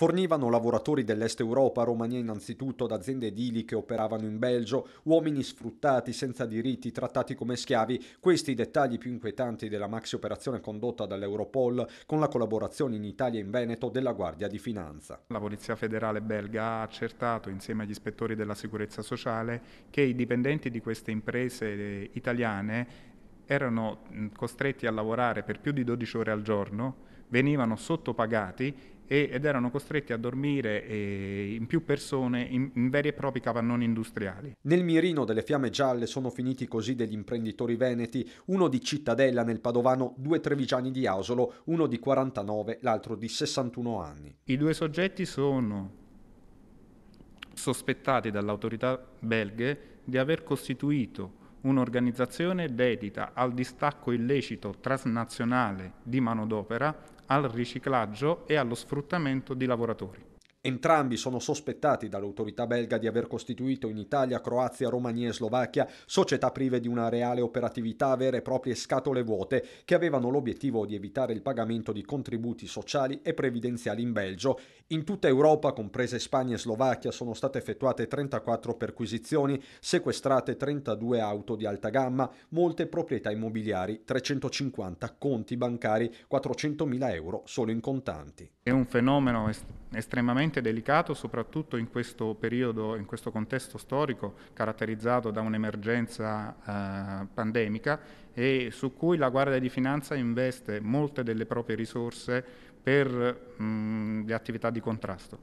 Fornivano lavoratori dell'Est Europa, Romania innanzitutto, ad aziende edili che operavano in Belgio, uomini sfruttati, senza diritti, trattati come schiavi. Questi i dettagli più inquietanti della maxi operazione condotta dall'Europol con la collaborazione in Italia e in Veneto della Guardia di Finanza. La Polizia Federale belga ha accertato insieme agli ispettori della sicurezza sociale che i dipendenti di queste imprese italiane erano costretti a lavorare per più di 12 ore al giorno, venivano sottopagati ed erano costretti a dormire eh, in più persone in, veri e propri capannoni industriali. Nel mirino delle fiamme gialle sono finiti così degli imprenditori veneti, uno di Cittadella nel Padovano, due trevigiani di Asolo, uno di 49, l'altro di 61 anni. I due soggetti sono sospettati dalle autorità belghe di aver costituito un'organizzazione dedita al distacco illecito transnazionale di manodopera, al riciclaggio e allo sfruttamento di lavoratori. Entrambi sono sospettati dall'autorità belga di aver costituito in Italia, Croazia, Romania e Slovacchia società prive di una reale operatività, vere e proprie scatole vuote, che avevano l'obiettivo di evitare il pagamento di contributi sociali e previdenziali in Belgio. In tutta Europa, comprese Spagna e Slovacchia, sono state effettuate 34 perquisizioni, sequestrate 32 auto di alta gamma, molte proprietà immobiliari, 350 conti bancari, 400.000 euro solo in contanti. È un fenomeno est- estremamente estremamente delicato, soprattutto in questo periodo, in questo contesto storico caratterizzato da un'emergenza eh, pandemica e su cui la Guardia di Finanza investe molte delle proprie risorse per mh, le attività di contrasto.